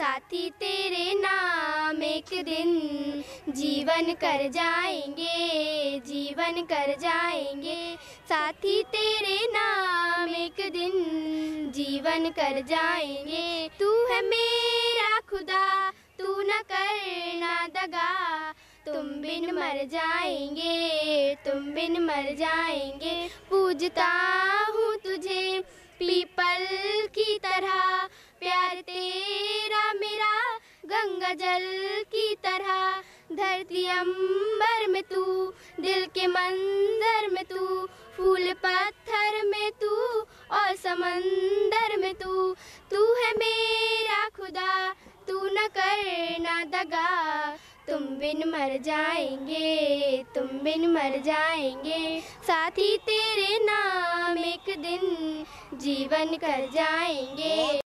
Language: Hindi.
साथी तेरे नाम एक दिन जीवन कर जाएंगे जीवन कर जाएंगे साथी तेरे नाम एक दिन जीवन कर जाएंगे तू है मेरा खुदा तू न करना दगा तुम बिन मर जाएंगे तुम बिन मर जाएंगे पूजता गंगा जल की तरह धरती अंबर में तू दिल के मंदिर में तू फूल पत्थर में तू और समंदर में तू तू है मेरा खुदा तू न करना दगा तुम बिन मर जाएंगे तुम बिन मर जाएंगे साथी तेरे नाम एक दिन जीवन कर जाएंगे